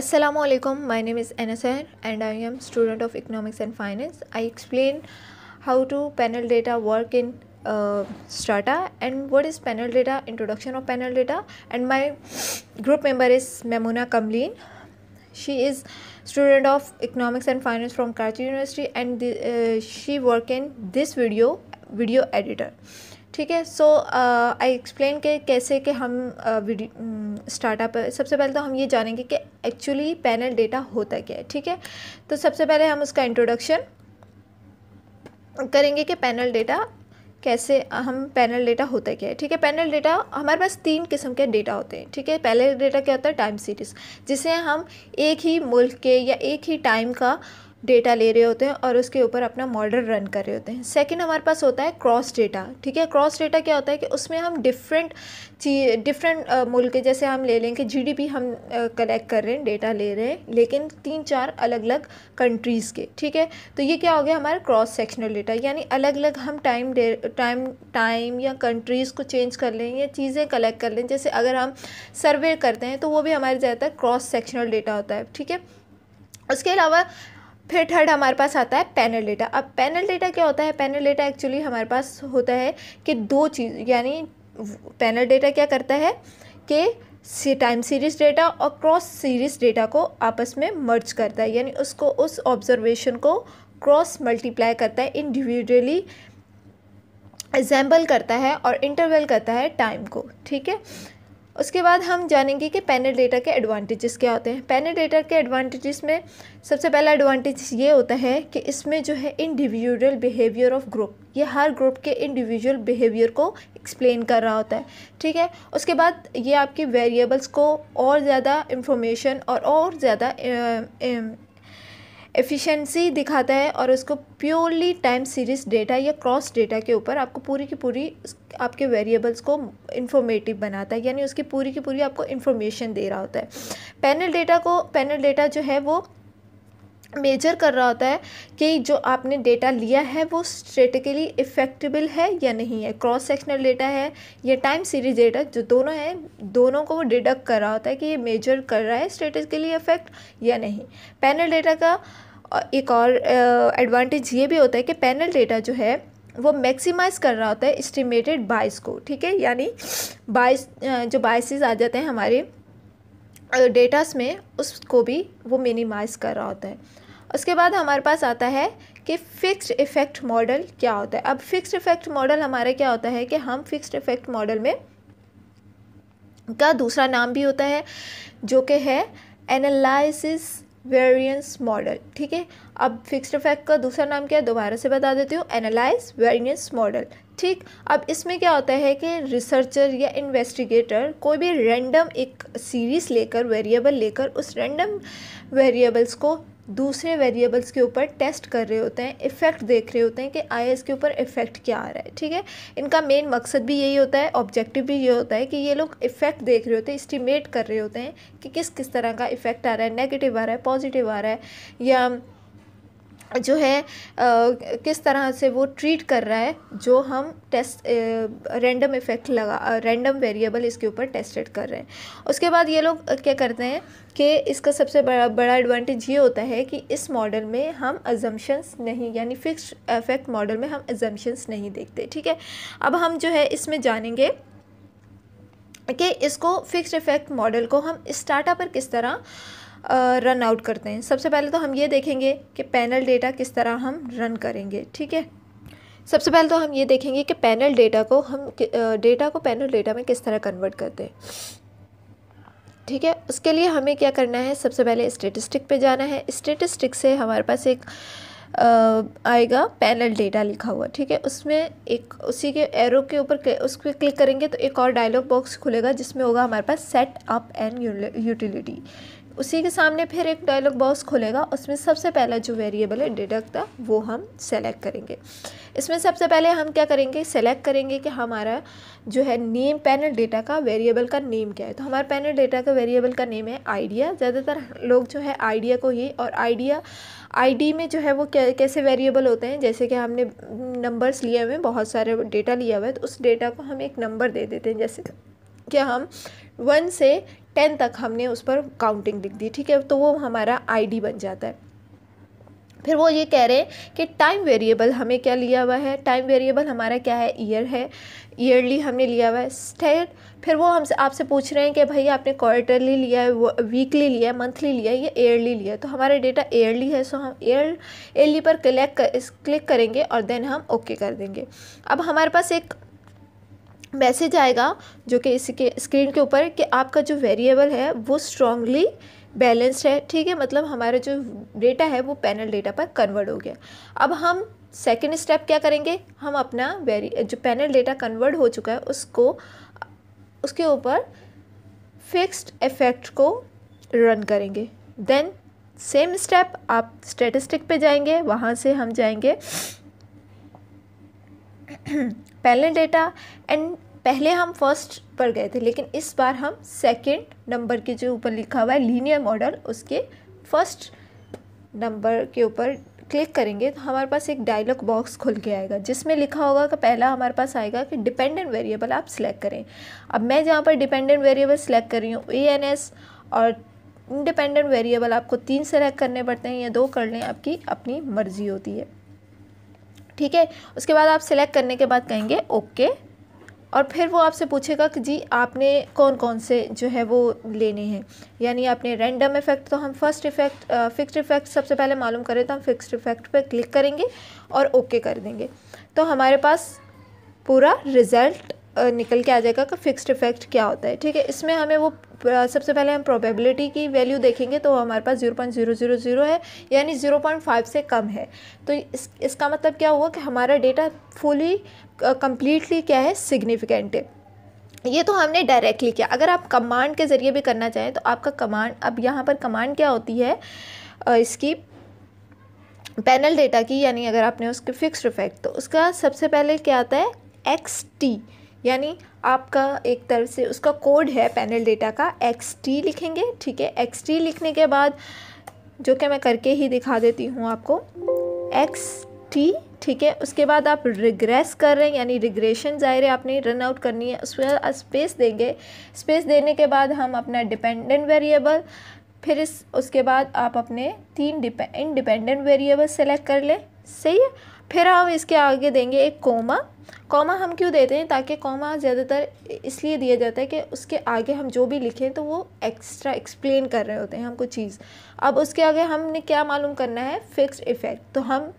assalamu alaikum my name is anasar and i am student of economics and finance i explain how to panel data work in uh, strata and what is panel data introduction of panel data and my group member is memuna kamleen she is student of economics and finance from karachi university and the, uh, she work in this video video editor ठीक है सो I explain के कैसे कि हम video uh, startup mm, सबसे पहले तो हम ये जानेंगे कि एक्चुअली पैनल डेटा होता क्या है ठीक है तो सबसे पहले हम उसका इंट्रोडक्शन करेंगे कि पैनल डेटा कैसे uh, हम पैनल डेटा होता क्या है ठीक है पैनल डेटा हमारे पास तीन किस्म के डेटा होते हैं ठीक है पहले डेटा क्या होता है टाइम सीरीज़ जिसे हम एक ही मुल्क के या एक ही टाइम का डेटा ले रहे होते हैं और उसके ऊपर अपना मॉडल रन कर रहे होते हैं सेकेंड हमारे पास होता है क्रॉस डेटा ठीक है क्रॉस डेटा क्या होता है कि उसमें हम डिफरेंट ची डिफरेंट मुल्क जैसे हम ले लें कि जी हम कलेक्ट कर रहे हैं डेटा ले रहे हैं लेकिन तीन चार अलग अलग कंट्रीज़ के ठीक है तो ये क्या हो गया हमारा क्रॉस सेक्शनल डेटा यानी अलग अलग हम टाइम टाइम टाइम या कंट्रीज़ को चेंज कर लें या चीज़ें कलेक्ट कर लें जैसे अगर हम सर्वे करते हैं तो वो भी हमारे ज़्यादातर क्रॉस सेक्शनल डेटा होता है ठीक है उसके अलावा फिर थर्ड हमारे पास आता है पैनल डेटा अब पैनल डेटा क्या होता है पैनल डेटा एक्चुअली हमारे पास होता है कि दो चीज़ यानी पैनल डेटा क्या करता है कि टाइम सीरीज डेटा और क्रॉस सीरीज डेटा को आपस में मर्ज करता है यानी उसको उस ऑब्जर्वेशन को क्रॉस मल्टीप्लाई करता है इंडिविजुअली एग्जाम्पल करता है और इंटरवल करता है टाइम को ठीक है उसके बाद हम जानेंगे कि पैनल डेटा के एडवांटेजेस क्या होते हैं पैनल डेटा के एडवांटेजेस में सबसे पहला एडवांटेज ये होता है कि इसमें जो है इंडिविजुअल बिहेवियर ऑफ ग्रुप ये हर ग्रुप के इंडिविजुअल बिहेवियर को एक्सप्लेन कर रहा होता है ठीक है उसके बाद ये आपकी वेरिएबल्स को और ज़्यादा इंफॉर्मेशन और और ज़्यादा एफिशिएंसी दिखाता है और उसको प्योरली टाइम सीरीज डेटा या क्रॉस डेटा के ऊपर आपको पूरी की पूरी आपके वेरिएबल्स को इन्फॉर्मेटिव बनाता है यानी उसकी पूरी की पूरी आपको इन्फॉर्मेशन दे रहा होता है पैनल डेटा को पैनल डेटा जो है वो मेजर कर रहा होता है कि जो आपने डेटा लिया है वो स्ट्रेटिकली इफेक्टिबल है या नहीं है क्रॉस सेक्शनल डेटा है या टाइम सीरीज डेटा जो दोनों हैं दोनों को वो डिडक्ट कर रहा होता है कि ये मेजर कर रहा है स्ट्रेटिकली इफेक्ट या नहीं पैनल डेटा का एक और एडवांटेज ये भी होता है कि पैनल डेटा जो है वो मैक्सिमाइज़ कर रहा होता है इस्टीमेटेड बाइस को ठीक है यानी बाइस जो बाइसिस आ जाते हैं हमारे डेटास में उसको भी वो मिनिमाइज़ कर रहा होता है उसके बाद हमारे पास आता है कि फ़िक्स्ड इफ़ेक्ट मॉडल क्या होता है अब फ़िक्स्ड इफ़ेक्ट मॉडल हमारा क्या होता है कि हम फ़िक्स्ड इफ़ेक्ट मॉडल में का दूसरा नाम भी होता है जो कि है एनालिसिस वेरियंस मॉडल ठीक है अब फिक्स्ड इफेक्ट का दूसरा नाम क्या है दोबारा से बता देती हूँ एनालाइज वेरियंस मॉडल ठीक अब इसमें क्या होता है कि रिसर्चर या इन्वेस्टिगेटर कोई भी रैंडम एक सीरीज़ लेकर वेरिएबल लेकर उस रैंडम वेरिएबल्स को दूसरे वेरिएबल्स के ऊपर टेस्ट कर रहे होते हैं इफ़ेक्ट देख रहे होते हैं कि आई के ऊपर इफ़ेक्ट क्या आ रहा है ठीक है इनका मेन मकसद भी यही होता है ऑब्जेक्टिव भी ये होता है कि ये लोग इफ़ेक्ट देख रहे होते हैं इस्टीमेट कर रहे होते हैं कि किस किस तरह का इफ़ेक्ट आ रहा है नेगेटिव आ रहा है पॉजिटिव आ रहा है या जो है किस तरह से वो ट्रीट कर रहा है जो हम टेस्ट रैंडम इफ़ेक्ट लगा रैंडम वेरिएबल इसके ऊपर टेस्टेड कर रहे हैं उसके बाद ये लोग क्या करते हैं कि इसका सबसे बड़ा बड़ा एडवांटेज ये होता है कि इस मॉडल में हम अजम्पशंस नहीं यानी फिक्स इफेक्ट मॉडल में हम अजम्पशंस नहीं देखते ठीक है अब हम जो है इसमें जानेंगे कि इसको फिक्स इफेक्ट मॉडल को हम इस्टाटा पर किस तरह रन आउट करते हैं सबसे पहले तो हम ये देखेंगे कि पैनल डेटा किस तरह हम रन करेंगे ठीक है सबसे पहले तो हम ये देखेंगे कि पैनल डेटा को हम डेटा को पैनल डेटा में किस तरह कन्वर्ट करते हैं ठीक है उसके लिए हमें क्या करना है सबसे पहले स्टेटिस्टिक पे जाना है स्टेटिस्टिक से हमारे पास एक आएगा पैनल डेटा लिखा हुआ ठीक है उसमें एक उसी के एरो के ऊपर उस पर क्लिक करेंगे तो एक और डायलॉग बॉक्स खुलेगा जिसमें होगा हमारे पास सेट अप एंड यूटिलिटी उसी के सामने फिर एक डायलॉग बॉक्स खुलेगा उसमें सबसे पहला जो वेरिएबल है डिडक्ट का वो हम सेलेक्ट करेंगे इसमें सबसे पहले हम क्या करेंगे सेलेक्ट करेंगे कि हमारा जो है नेम पैनल डेटा का वेरिएबल का नेम क्या है तो हमारे पैनल डेटा का वेरिएबल का नेम है आइडिया ज़्यादातर लोग जो है आइडिया को ही और आइडिया आईडी में जो है वो कैसे वेरिएबल होते हैं जैसे कि हमने नंबर्स लिए हुए हैं बहुत सारे डेटा लिया हुआ है तो उस डेटा को हम एक नंबर दे देते हैं जैसे क्या हम वन से टेन तक हमने उस पर काउंटिंग लिख दी ठीक है तो वो हमारा आईडी बन जाता है फिर वो ये कह रहे हैं कि टाइम वेरिएबल हमें क्या लिया हुआ है टाइम वेरिएबल हमारा क्या है ईयर है ईयरली हमने लिया हुआ है स्टेट फिर वो हमसे आपसे पूछ रहे हैं कि भाई आपने क्वार्टरली लिया है वीकली लिया है मंथली लिया है या ईयरली लिया है तो हमारा डेटा ईयरली है सो हम ईयर ईयरली पर क्लैक कर, क्लिक करेंगे और देन हम ओके okay कर देंगे अब हमारे पास एक मैसेज आएगा जो कि इसके स्क्रीन के ऊपर कि आपका जो वेरिएबल है वो स्ट्रांगली बैलेंस्ड है ठीक है मतलब हमारा जो डेटा है वो पैनल डेटा पर कन्वर्ट हो गया अब हम सेकेंड स्टेप क्या करेंगे हम अपना वेरी जो पैनल डेटा कन्वर्ट हो चुका है उसको उसके ऊपर फिक्स्ड इफेक्ट को रन करेंगे देन सेम स्टेप आप स्टेटिस्टिक पे जाएंगे वहाँ से हम जाएंगे पहले डेटा एंड पहले हम फर्स्ट पर गए थे लेकिन इस बार हम सेकंड नंबर के जो ऊपर लिखा हुआ है लीनियर मॉडल उसके फर्स्ट नंबर के ऊपर क्लिक करेंगे तो हमारे पास एक डायलॉग बॉक्स खुल के आएगा जिसमें लिखा होगा कि पहला हमारे पास आएगा कि डिपेंडेंट वेरिएबल आप सिलेक्ट करें अब मैं जहाँ पर डिपेंडेंट वेरिएबल सिलेक्ट कर रही हूँ ए एन एस और इंडिपेंडेंट वेरिएबल आपको तीन सेलेक्ट करने पड़ते हैं या दो कर लें आपकी अपनी मर्ज़ी होती है ठीक है उसके बाद आप सिलेक्ट करने के बाद कहेंगे ओके और फिर वो आपसे पूछेगा कि जी आपने कौन कौन से जो है वो लेने हैं यानी आपने रैंडम इफ़ेक्ट तो हम फर्स्ट इफ़ेक्ट फिक्स्ड इफ़ेक्ट सबसे पहले मालूम करें तो हम फिक्स्ड इफ़ेक्ट पे क्लिक करेंगे और ओके कर देंगे तो हमारे पास पूरा रिज़ल्ट निकल के आ जाएगा कि फ़िक्स्ड इफ़ेक्ट क्या होता है ठीक है इसमें हमें वो सबसे पहले हम प्रोबेबिलिटी की वैल्यू देखेंगे तो हमारे पास zero point zero zero zero है यानी ज़ीरो पॉइंट फाइव से कम है तो इस इसका मतलब क्या हुआ कि हमारा डेटा फुली कम्प्लीटली क्या है सिग्निफिकेंट है ये तो हमने डायरेक्टली किया अगर आप कमांड के ज़रिए भी करना चाहें तो आपका कमांड अब यहाँ पर कमांड क्या होती है इसकी पैनल डेटा की यानी अगर आपने उसके फिक्स इफेक्ट तो उसका सबसे पहले क्या आता है एक्स टी यानी आपका एक तरफ से उसका कोड है पैनल डेटा का एक्स टी लिखेंगे ठीक है एक्स टी लिखने के बाद जो कि मैं करके ही दिखा देती हूँ आपको एक्स टी ठीक है उसके बाद आप रिग्रेस कर रहे हैं यानी रिग्रेशन ज़ाहिर है आपने रन आउट करनी है उसमें स्पेस देंगे स्पेस देने के बाद हम अपना डिपेंडेंट वेरिएबल फिर इस उसके बाद आप अपने तीन डिपे इंडिपेंडेंट वेरिएबल सेलेक्ट कर लें सही है फिर हम इसके आगे देंगे एक कोमा कॉमा हम क्यों देते हैं ताकि कॉमा ज़्यादातर इसलिए दिया जाता है कि उसके आगे हम जो भी लिखें तो वो एक्स्ट्रा एक्सप्लेन कर रहे होते हैं हम कुछ चीज़ अब उसके आगे हमने क्या मालूम करना है फिक्स्ड इफ़ेक्ट तो हम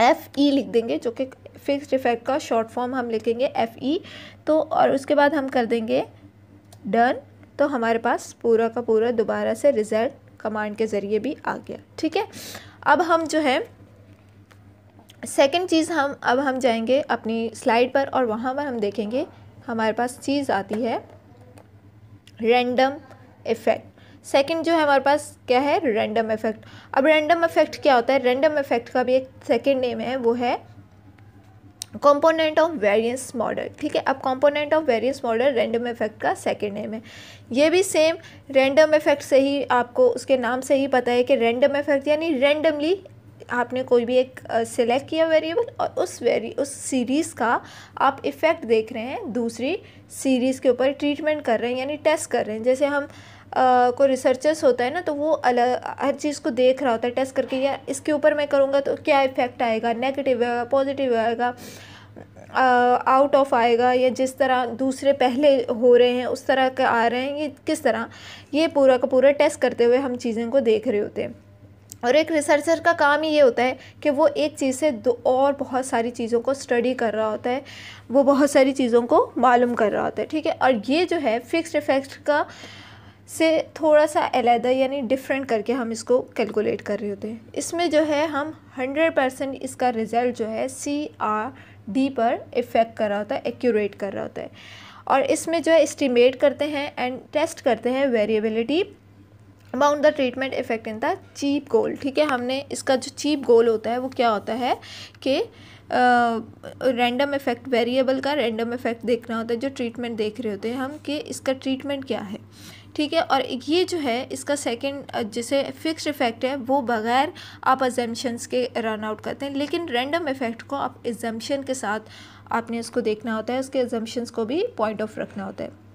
एफ़ ई e लिख देंगे जो कि फिक्स्ड इफ़ेक्ट का शॉर्ट फॉर्म हम लिखेंगे एफ़ ई e। तो और उसके बाद हम कर देंगे डन तो हमारे पास पूरा का पूरा दोबारा से रिज़ल्ट कमांड के ज़रिए भी आ गया ठीक है अब हम जो है सेकंड चीज़ हम अब हम जाएंगे अपनी स्लाइड पर और वहाँ पर हम देखेंगे हमारे पास चीज़ आती है रैंडम इफ़ेक्ट सेकंड जो है हमारे पास क्या है रैंडम इफ़ेक्ट अब रैंडम इफ़ेक्ट क्या होता है रैंडम इफ़ेक्ट का भी एक सेकंड नेम है वो है कॉम्पोनेंट ऑफ वेरियंस मॉडल ठीक है अब component of variance model random effect का सेकेंड नेम है ये भी सेम रैंडम इफेक्ट से ही आपको उसके नाम से ही पता है कि रैंडम इफेक्ट यानी रैंडमली आपने कोई भी एक सिलेक्ट किया वेरिएबल और उस वेरी उस सीरीज़ का आप इफ़ेक्ट देख रहे हैं दूसरी सीरीज़ के ऊपर ट्रीटमेंट कर रहे हैं यानी टेस्ट कर रहे हैं जैसे हम Uh, को रिसर्चर्स होता है ना तो वो अलग हर चीज़ को देख रहा होता है टेस्ट करके या इसके ऊपर मैं करूँगा तो क्या इफेक्ट आएगा नेगेटिव आएगा पॉजिटिव आएगा आउट ऑफ आएगा या जिस तरह दूसरे पहले हो रहे हैं उस तरह के आ रहे हैं ये किस तरह ये पूरा का पूरा टेस्ट करते हुए हम चीज़ों को देख रहे होते हैं और एक रिसर्चर का काम ही ये होता है कि वो एक चीज़ से दो और बहुत सारी चीज़ों को स्टडी कर रहा होता है वो बहुत सारी चीज़ों को मालूम कर रहा होता है ठीक है और ये जो है फिक्स्ड इफ़ेक्ट का से थोड़ा सा अलहदा यानी डिफरेंट करके हम इसको कैलकुलेट कर रहे होते हैं इसमें जो है हम हंड्रेड परसेंट इसका रिज़ल्ट जो है सी आर डी पर इफ़ेक्ट कर रहा होता है एक्यूरेट कर रहा होता है और इसमें जो है इस्टीमेट करते हैं एंड टेस्ट करते हैं variability amount the treatment effect in the cheap goal ठीक है हमने इसका जो चीप गोल होता है वो क्या होता है कि रैंडम इफेक्ट वेरिएबल का रैंडम इफेक्ट देखना होता है जो ट्रीटमेंट देख रहे होते हैं हम कि इसका ट्रीटमेंट क्या है ठीक है और ये जो है इसका सेकंड जिसे फिक्स्ड इफेक्ट है वो बगैर आप एजम्पन्स के रन आउट करते हैं लेकिन रैंडम इफेक्ट को आप एजम्पन के साथ आपने इसको देखना होता है उसके एजम्पन्स को भी पॉइंट ऑफ रखना होता है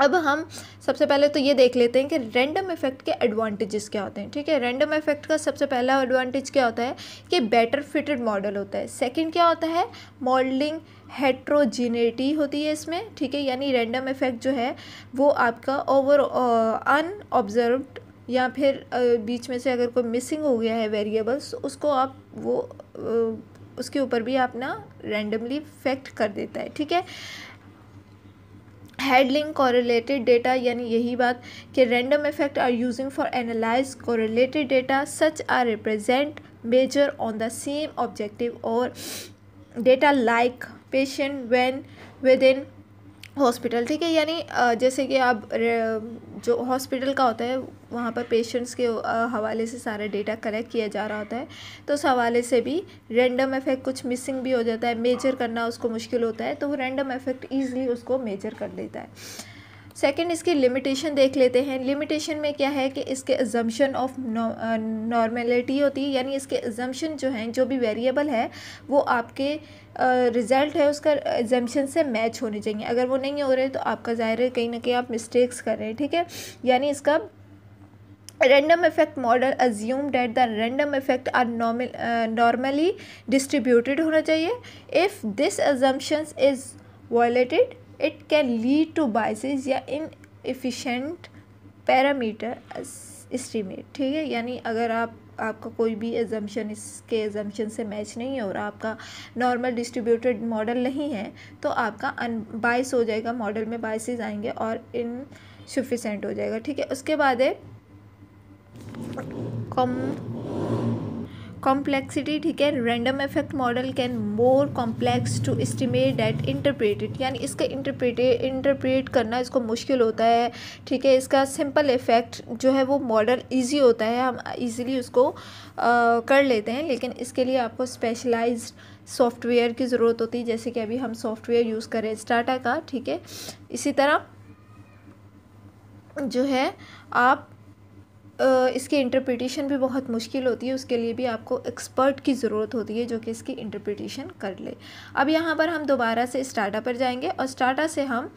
अब हम सबसे पहले तो ये देख लेते हैं कि रैंडम इफेक्ट के एडवांटेजेस क्या होते हैं ठीक है रैंडम इफेक्ट का सबसे पहला एडवांटेज क्या होता है कि बेटर फिटेड मॉडल होता है सेकंड क्या होता है मॉडलिंग हेट्रोजिनेटी होती है इसमें ठीक है यानी रैंडम इफेक्ट जो है वो आपका ओवर अनऑब्जर्व uh, या फिर uh, बीच में से अगर कोई मिसिंग हो गया है वेरिएबल्स तो उसको आप वो uh, उसके ऊपर भी अपना रैंडमली इफेक्ट कर देता है ठीक है हेडलिंग कोरिलेटेड डेटा यानी यही बात कि random effect are using for analyse correlated data such are represent measure on the same objective और data like patient when within hospital ठीक है यानी जैसे कि आप जो हॉस्पिटल का होता है वहाँ पर पेशेंट्स के हवाले से सारा डेटा कलेक्ट किया जा रहा होता है तो उस हवाले से भी रैंडम इफेक्ट कुछ मिसिंग भी हो जाता है मेजर करना उसको मुश्किल होता है तो वो रैंडम इफेक्ट ईजिली उसको मेजर कर देता है सेकंड इसकी लिमिटेशन देख लेते हैं लिमिटेशन में क्या है कि इसके एजम्पन ऑफ नॉर्मेलिटी होती है यानी इसके एजम्पन जो हैं जो भी वेरिएबल है वो आपके रिज़ल्ट uh, है उसका एग्जाम्शन से मैच होने चाहिए अगर वो नहीं हो रहे तो आपका ज़ाहिर है कहीं ना कहीं आप मिस्टेक्स कर रहे हैं ठीक है यानी इसका random effect model assume that the random effect are normal normally distributed होना चाहिए if this assumptions is violated it can lead to biases या इन एफिशेंट पैरामीटर इस्टीमेट ठीक है यानी अगर आप आपका कोई भी एजम्पन इसके एजम्पन से मैच नहीं है और आपका नॉर्मल डिस्ट्रीब्यूटेड मॉडल नहीं है तो आपका अनबाइस हो जाएगा मॉडल में बाइसिस आएंगे और इन इनसफिशेंट हो जाएगा ठीक है उसके बाद है कम कॉम्प्लेक्सिटी ठीक है random effect model can more complex to estimate that interpreted यानी इसका इंटरप्रेट इंटरप्रेट करना इसको मुश्किल होता है ठीक है इसका सिंपल इफेक्ट जो है वो मॉडल ईजी होता है हम ईजिली उसको आ, कर लेते हैं लेकिन इसके लिए आपको स्पेशलाइज सॉफ्टवेयर की ज़रूरत होती है जैसे कि अभी हम सॉफ्टवेयर यूज़ करें स्टाटा का ठीक है इसी तरह जो है आप इसकी इंटरप्रिटेशन भी बहुत मुश्किल होती है उसके लिए भी आपको एक्सपर्ट की ज़रूरत होती है जो कि इसकी इंटरप्रिटेशन कर ले अब यहाँ पर हम दोबारा से स्टाटा पर जाएंगे और स्टाटा से हम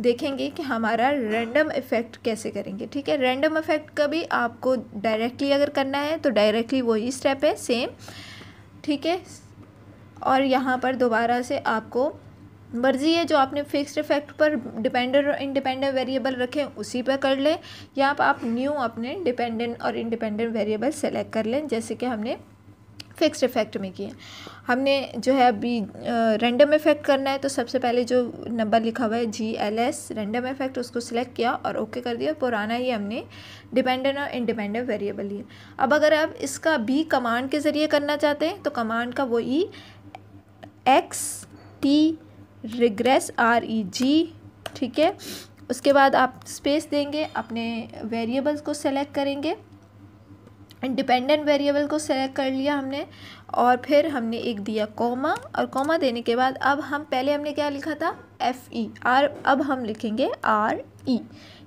देखेंगे कि हमारा रैंडम इफ़ेक्ट कैसे करेंगे ठीक है रैंडम इफ़ेक्ट का भी आपको डायरेक्टली अगर करना है तो डायरेक्टली वही स्टेप है सेम ठीक है और यहाँ पर दोबारा से आपको मर्ज़ी है जो आपने फिक्स्ड इफेक्ट पर डिपेंडेंट और इंडिपेंडेंट वेरिएबल रखें उसी पर कर लें या आप, आप न्यू अपने डिपेंडेंट और इंडिपेंडेंट वेरिएबल सेलेक्ट कर लें जैसे कि हमने फिक्स्ड इफेक्ट में किए हमने जो है अभी रेंडम इफेक्ट करना है तो सबसे पहले जो नंबर लिखा हुआ है G L S random effect उसको सिलेक्ट किया और ओके कर दिया पुराना ही हमने डिपेंडेंट और इंडिपेंडेंट वेरिएबल लिए अब अगर आप इसका भी कमांड के ज़रिए करना चाहते हैं तो कमांड का वो E X T regress R E G ठीक है उसके बाद आप स्पेस देंगे अपने वेरिएबल्स को सेलेक्ट करेंगे इंडिपेंडेंट वेरिएबल को सेलेक्ट कर लिया हमने और फिर हमने एक दिया कॉमा और कॉमा देने के बाद अब हम पहले हमने क्या लिखा था एफ़ ई आर अब हम लिखेंगे आर ई e।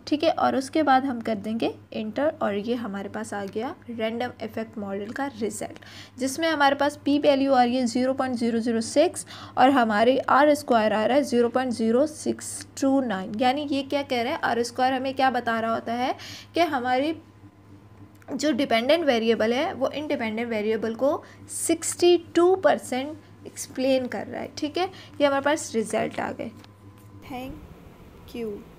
ठीक है और उसके बाद हम कर देंगे इंटर और ये हमारे पास आ गया रैंडम इफेक्ट मॉडल का रिजल्ट जिसमें हमारे पास पी वैल्यू आ रही है zero point zero zero six और हमारे आर स्क्वायर आ रहा है zero point zero six two nine यानी ये क्या कह रहा है आर स्क्वायर हमें क्या बता रहा होता है कि हमारी जो डिपेंडेंट वेरिएबल है वो इनडिपेंडेंट वेरिएबल को सिक्सटी टू परसेंट एक्सप्लेन कर रहा है ठीक है ये हमारे पास रिजल्ट आ गए थैंक यू